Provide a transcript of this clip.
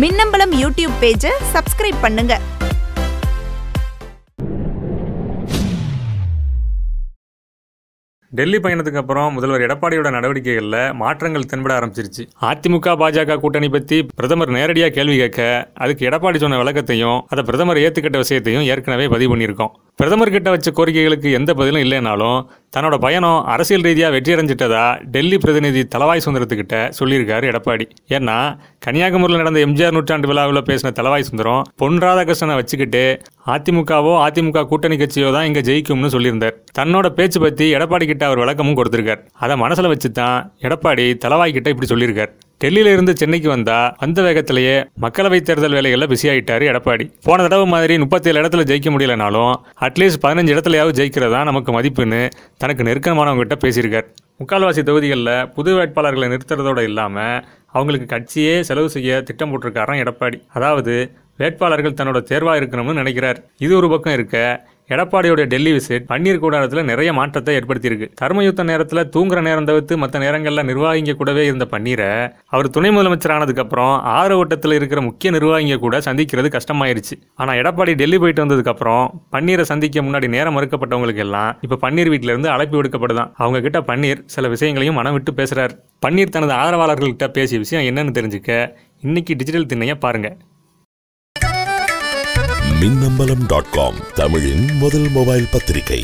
Minnambalam YouTube பேஜை subscribe பண்ணுங்க டெல்லி பயணத்துக்கு அப்புறம் முதல்வர் எடப்பாடியோட நடவடிக்கைகளில் மாற்றங்கள் தென்பட ஆரம்பிச்சிருச்சு அதிமுக பாஜக கூட்டணி பற்றி பிரதமர் நேரடியாக கேள்வி கேட்க அதுக்கு எடப்பாடி சொன்ன விளக்கத்தையும் அதை பிரதமர் ஏத்துக்கிட்ட விஷயத்தையும் ஏற்கனவே பதிவு பண்ணியிருக்கோம் பிரதமர்கிட்ட வச்ச கோரிக்கைகளுக்கு எந்த பதிலும் இல்லைனாலும் தன்னோட பயணம் அரசியல் ரீதியாக வெற்றியடைஞ்சிட்டதா டெல்லி பிரதிநிதி தலவாய் சுந்தரத்துக்கிட்ட சொல்லியிருக்காரு எடப்பாடி ஏன்னா கன்னியாகுமரியில் நடந்த எம்ஜிஆர் நூற்றாண்டு விழாவில் பேசின தலவாய் சுந்தரம் பொன் ராதாகிருஷ்ணனை வச்சுக்கிட்டு அதிமுகவோ அதிமுக கூட்டணி கட்சியோ தான் இங்கே ஜெயிக்கும்னு சொல்லியிருந்தார் தன்னோட பேச்சு பற்றி எடப்பாடி கிட்ட அவர் விளக்கமும் கொடுத்திருக்கார் அதை மனசில் வச்சு தான் எடப்பாடி தலவாய்கிட்ட இப்படி சொல்லியிருக்கார் இருந்து சென்னைக்கு வந்தா அந்த வேகத்திலேயே மக்களவை தேர்தல் வேலைகளில் பிஸி எடப்பாடி போன தடவை மாதிரி முப்பத்தேழு இடத்துல ஜெயிக்க முடியலனாலும் அட்லீஸ்ட் பதினஞ்சு இடத்துலையாவது ஜெயிக்கிறதா நமக்கு மதிப்புன்னு தனக்கு நெருக்கமானவங்ககிட்ட பேசியிருக்கார் முக்கால்வாசி தொகுதிகளில் புது வேட்பாளர்களை நிறுத்துறதோடு இல்லாமல் அவங்களுக்கு கட்சியே செலவு செய்ய திட்டம் போட்டிருக்காராம் எடப்பாடி அதாவது வேட்பாளர்கள் தன்னோட தேர்வாக இருக்கணும்னு நினைக்கிறார் இது ஒரு பக்கம் இருக்க எடப்பாடியோட டெல்லி விசிட் பன்னீர் கூடாரத்தில் நிறைய மாற்றத்தை ஏற்படுத்தியிருக்கு தர்மயுத்த நேரத்தில் தூங்குற நேரம் தவிர்த்து மற்ற நேரங்களில் நிர்வாகிங்க கூடவே இருந்த பன்னீரை அவர் துணை முதலமைச்சர் ஆனதுக்கப்புறம் ஆறு ஓட்டத்தில் இருக்கிற முக்கிய நிர்வாகிங்க கூட சந்திக்கிறது கஷ்டமாயிருச்சு ஆனால் எடப்பாடி டெல்லி போயிட்டு வந்ததுக்கப்புறம் பன்னீரை சந்திக்க முன்னாடி நேரம் மறுக்கப்பட்டவங்களுக்கு எல்லாம் இப்போ பன்னீர் வீட்டிலிருந்து அழைப்பு விடுக்கப்படுதான் அவங்க கிட்ட பன்னீர் சில விஷயங்களையும் மனம் விட்டு பேசுகிறார் பன்னீர் தனது ஆதரவாளர்கள்கிட்ட பேசிய விஷயம் என்னன்னு தெரிஞ்சுக்க இன்னைக்கு டிஜிட்டல் திண்ணையை பாருங்கள் மின்னம்பலம் டாட் காம் தமிழின் முதல் மொபைல் பத்திரிகை